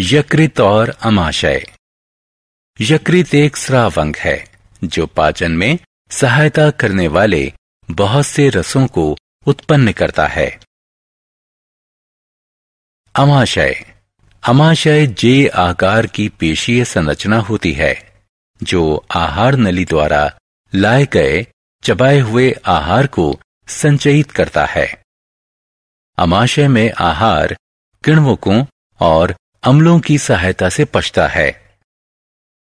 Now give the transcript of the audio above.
यकृत और अमाशय यकृत एक अंग है जो पाचन में सहायता करने वाले बहुत से रसों को उत्पन्न करता है अमाशय अमाशय जे आकार की पेशीय संरचना होती है जो आहार नली द्वारा लाए गए चबाए हुए आहार को संचयित करता है अमाशय में आहार किण्वकों और अमलों की सहायता से पछता है